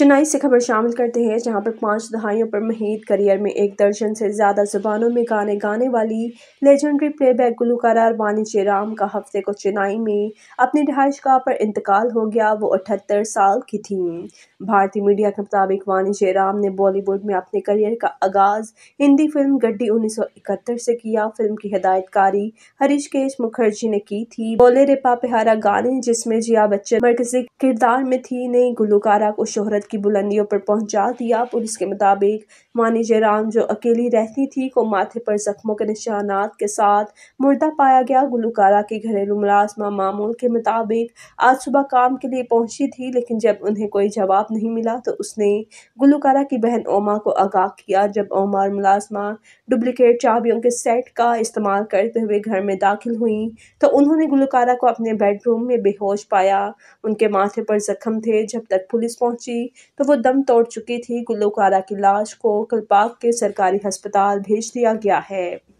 चेन्नई से खबर शामिल करते हैं जहां पर पांच दहाइयों पर महीद करियर में एक दर्जन से ज़्यादा जुबानों में गाने गाने वाली लेजेंडरी प्लेबैक गुलकारा वानी चेराम का हफ्ते को चेन्नई में अपनी रिहाइशगाह पर इंतकाल हो गया वो अठहत्तर साल की थी भारतीय मीडिया के मुताबिक वानी जयराम ने बॉलीवुड में अपने करियर का आगाज़ हिंदी फिल्म गड्डी 1971 से किया फिल्म की हिदायतकारी हरीशकेश मुखर्जी ने की थी बोले रे पा गाने जिसमें जिया बच्चन मरकजी किरदार में थी नई गुलकारा को शोहरत की बुलंदियों पर पहुंचा दिया पुलिस के मुताबिक मानी जयराम जो अकेली रहती थी को माथे पर जख्मों के निशानात के साथ मुर्दा पाया गया गुलकारा के घरेलू मुलाजमा मामूल के मुताबिक आज सुबह काम के लिए पहुंची थी लेकिन जब उन्हें कोई जवाब नहीं मिला तो उसने गुलकारा की बहन ओमा को आगाह किया जब ओमा और मुलाजमा डुप्लिकेट चाबियों के सेट का इस्तेमाल करते हुए घर में दाखिल हुई तो उन्होंने गुलकारा को अपने बेडरूम में बेहोश पाया उनके माथे पर जख्म थे जब तक पुलिस पहुंची तो वो दम तोड़ चुकी थी गुल्लूकारा की लाश को कलपाक के सरकारी अस्पताल भेज दिया गया है